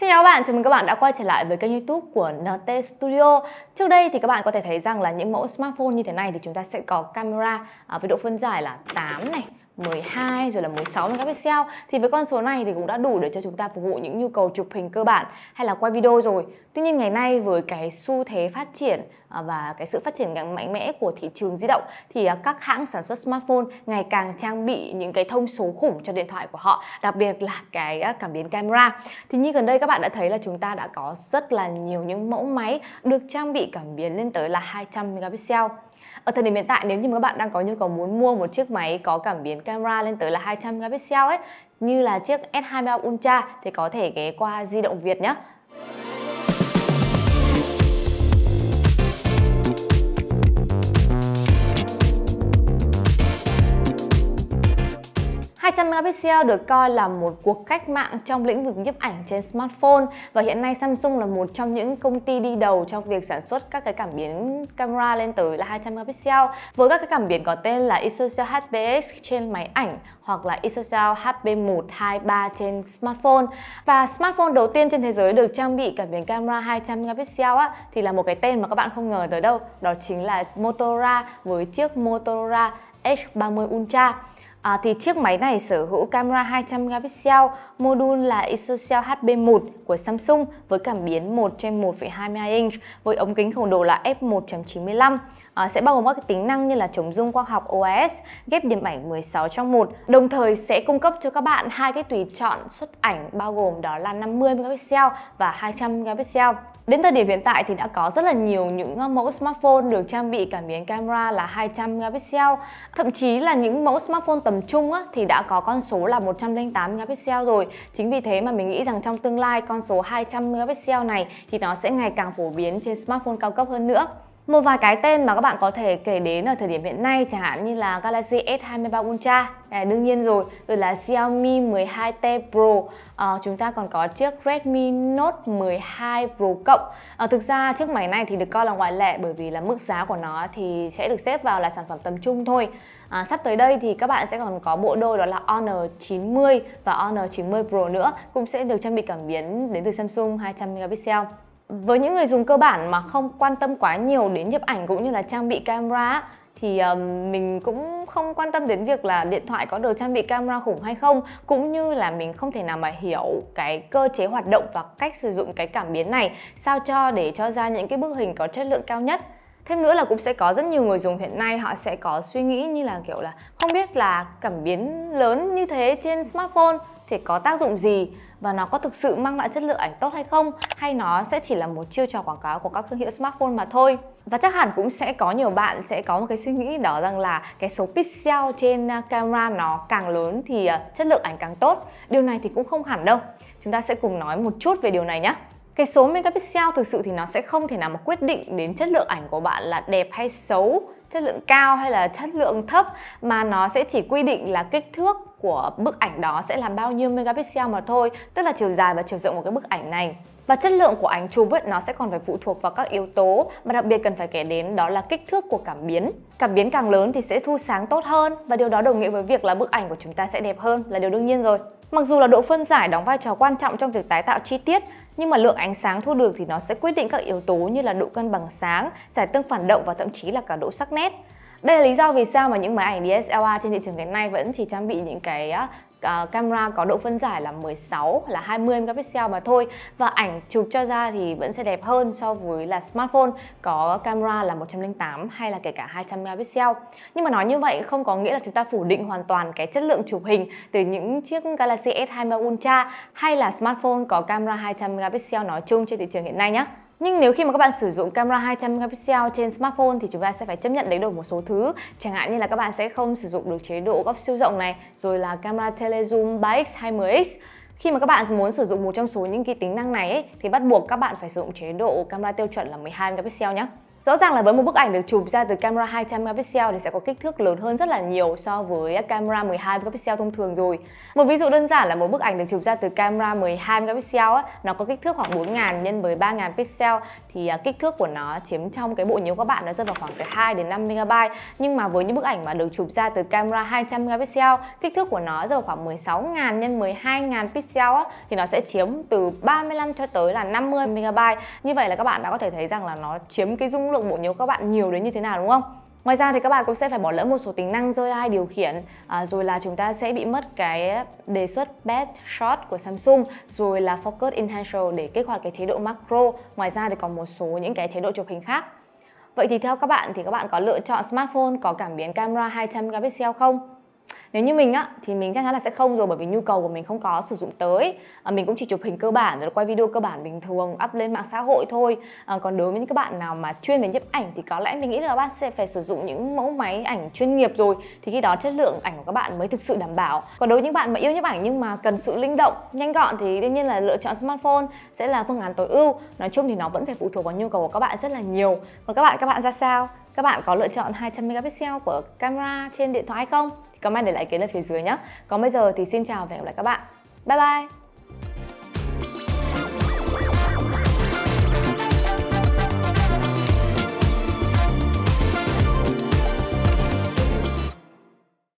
Xin chào các bạn, chào mừng các bạn đã quay trở lại với kênh youtube của NT Studio Trước đây thì các bạn có thể thấy rằng là những mẫu smartphone như thế này thì chúng ta sẽ có camera à, với độ phân giải là 8 này 12 rồi là 16 các pixel thì với con số này thì cũng đã đủ để cho chúng ta phục vụ những nhu cầu chụp hình cơ bản hay là quay video rồi. Tuy nhiên ngày nay với cái xu thế phát triển à, và cái sự phát triển mạnh mẽ của thị trường di động thì à, các hãng sản xuất smartphone ngày càng trang bị những cái thông số khủng cho điện thoại của họ, đặc biệt là cái à, cảm biến camera. Thì như gần đây các bạn đã thấy là chúng ta đã có rất là nhiều những mẫu máy được trang bị cảm biến lên tới là 200 megapixel. Ở thời điểm hiện tại nếu như các bạn đang có nhu cầu muốn mua một chiếc máy có cảm biến camera lên tới là 200 megapixel ấy như là chiếc S23 Ultra thì có thể ghé qua Di động Việt nhé. 200 megapixel được coi là một cuộc cách mạng trong lĩnh vực nhiếp ảnh trên smartphone và hiện nay Samsung là một trong những công ty đi đầu trong việc sản xuất các cái cảm biến camera lên tới là 200 megapixel với các cái cảm biến có tên là ISOCELL HPX trên máy ảnh hoặc là ISOCELL HP123 trên smartphone và smartphone đầu tiên trên thế giới được trang bị cảm biến camera 200 megapixel á, thì là một cái tên mà các bạn không ngờ tới đâu đó chính là Motorola với chiếc Motorola x 30 Ultra À, thì chiếc máy này sở hữu camera 200 megapixel, module là ISOCELL HB1 của Samsung với cảm biến 1 trên 1,22 inch với ống kính khổng độ là f1.95. À, sẽ bao gồm các tính năng như là chống rung quang học OIS, ghép điểm ảnh 16 trong 1. Đồng thời sẽ cung cấp cho các bạn hai cái tùy chọn xuất ảnh bao gồm đó là 50 megapixel và 200 megapixel. Đến thời điểm hiện tại thì đã có rất là nhiều những mẫu smartphone được trang bị cảm biến camera là 200 megapixel, thậm chí là những mẫu smartphone tầm tầm trung á, thì đã có con số là 108 megapixel rồi Chính vì thế mà mình nghĩ rằng trong tương lai con số 200 megapixel này thì nó sẽ ngày càng phổ biến trên smartphone cao cấp hơn nữa một vài cái tên mà các bạn có thể kể đến ở thời điểm hiện nay chẳng hạn như là Galaxy S23 Ultra, à, đương nhiên rồi, rồi là Xiaomi 12T Pro, à, chúng ta còn có chiếc Redmi Note 12 Pro cộng. À, thực ra chiếc máy này thì được coi là ngoại lệ bởi vì là mức giá của nó thì sẽ được xếp vào là sản phẩm tầm trung thôi. À, sắp tới đây thì các bạn sẽ còn có bộ đôi đó là Honor 90 và Honor 90 Pro nữa cũng sẽ được trang bị cảm biến đến từ Samsung 200 megapixel với những người dùng cơ bản mà không quan tâm quá nhiều đến nhiếp ảnh cũng như là trang bị camera thì mình cũng không quan tâm đến việc là điện thoại có được trang bị camera khủng hay không cũng như là mình không thể nào mà hiểu cái cơ chế hoạt động và cách sử dụng cái cảm biến này sao cho để cho ra những cái bức hình có chất lượng cao nhất thêm nữa là cũng sẽ có rất nhiều người dùng hiện nay họ sẽ có suy nghĩ như là kiểu là không biết là cảm biến lớn như thế trên smartphone thì có tác dụng gì và nó có thực sự mang lại chất lượng ảnh tốt hay không hay nó sẽ chỉ là một chiêu trò quảng cáo của các thương hiệu smartphone mà thôi và chắc hẳn cũng sẽ có nhiều bạn sẽ có một cái suy nghĩ đó rằng là cái số pixel trên à, camera nó càng lớn thì à, chất lượng ảnh càng tốt điều này thì cũng không hẳn đâu chúng ta sẽ cùng nói một chút về điều này nhé cái số megapixel thực sự thì nó sẽ không thể nào mà quyết định đến chất lượng ảnh của bạn là đẹp hay xấu chất lượng cao hay là chất lượng thấp mà nó sẽ chỉ quy định là kích thước của bức ảnh đó sẽ làm bao nhiêu megapixel mà thôi tức là chiều dài và chiều rộng của cái bức ảnh này và chất lượng của ảnh chụp ấy, nó sẽ còn phải phụ thuộc vào các yếu tố mà đặc biệt cần phải kể đến đó là kích thước của cảm biến cảm biến càng lớn thì sẽ thu sáng tốt hơn và điều đó đồng nghĩa với việc là bức ảnh của chúng ta sẽ đẹp hơn là điều đương nhiên rồi Mặc dù là độ phân giải đóng vai trò quan trọng trong việc tái tạo chi tiết, nhưng mà lượng ánh sáng thu được thì nó sẽ quyết định các yếu tố như là độ cân bằng sáng, giải tương phản động và thậm chí là cả độ sắc nét. Đây là lý do vì sao mà những máy ảnh DSLR trên thị trường ngày nay vẫn chỉ trang bị những cái uh, camera có độ phân giải là 16 là 20 megapixel mà thôi và ảnh chụp cho ra thì vẫn sẽ đẹp hơn so với là smartphone có camera là 108 hay là kể cả 200 megapixel. Nhưng mà nói như vậy không có nghĩa là chúng ta phủ định hoàn toàn cái chất lượng chụp hình từ những chiếc Galaxy S23 Ultra hay là smartphone có camera 200 megapixel nói chung trên thị trường hiện nay nhé. Nhưng nếu khi mà các bạn sử dụng camera 200 megapixel trên smartphone thì chúng ta sẽ phải chấp nhận đánh đổi một số thứ, chẳng hạn như là các bạn sẽ không sử dụng được chế độ góc siêu rộng này, rồi là camera telezoom 3x 20x. Khi mà các bạn muốn sử dụng một trong số những cái tính năng này ấy, thì bắt buộc các bạn phải sử dụng chế độ camera tiêu chuẩn là 12 megapixel nhé. Rõ ràng là với một bức ảnh được chụp ra từ camera 200 megapixel thì sẽ có kích thước lớn hơn rất là nhiều so với camera 12 megapixel thông thường rồi. Một ví dụ đơn giản là một bức ảnh được chụp ra từ camera 12 megapixel á, nó có kích thước khoảng 4000 nhân với 3000 pixel thì à, kích thước của nó chiếm trong cái bộ nhớ của bạn nó rơi vào khoảng từ 2 đến 5 MB. Nhưng mà với những bức ảnh mà được chụp ra từ camera 200 megapixel, kích thước của nó rơi vào khoảng 16000 nhân 12000 pixel á thì nó sẽ chiếm từ 35 cho tới là 50 MB. Như vậy là các bạn đã có thể thấy rằng là nó chiếm cái dung lượng lạc bộ nhớ các bạn nhiều đến như thế nào đúng không? Ngoài ra thì các bạn cũng sẽ phải bỏ lỡ một số tính năng do AI điều khiển à, rồi là chúng ta sẽ bị mất cái đề xuất best shot của Samsung rồi là focus enhancer để kích hoạt cái chế độ macro. Ngoài ra thì còn một số những cái chế độ chụp hình khác. Vậy thì theo các bạn thì các bạn có lựa chọn smartphone có cảm biến camera 200 megapixel không? nếu như mình á thì mình chắc chắn là sẽ không rồi bởi vì nhu cầu của mình không có sử dụng tới à, mình cũng chỉ chụp hình cơ bản rồi quay video cơ bản bình thường up lên mạng xã hội thôi à, còn đối với những các bạn nào mà chuyên về nhiếp ảnh thì có lẽ mình nghĩ là các bạn sẽ phải sử dụng những mẫu máy ảnh chuyên nghiệp rồi thì khi đó chất lượng ảnh của các bạn mới thực sự đảm bảo còn đối với những bạn mà yêu nhiếp ảnh nhưng mà cần sự linh động nhanh gọn thì đương nhiên là lựa chọn smartphone sẽ là phương án tối ưu nói chung thì nó vẫn phải phụ thuộc vào nhu cầu của các bạn rất là nhiều còn các bạn các bạn ra sao các bạn có lựa chọn 200 megapixel của camera trên điện thoại không comment để lại ý kiến ở phía dưới nhé còn bây giờ thì xin chào và hẹn gặp lại các bạn bye bye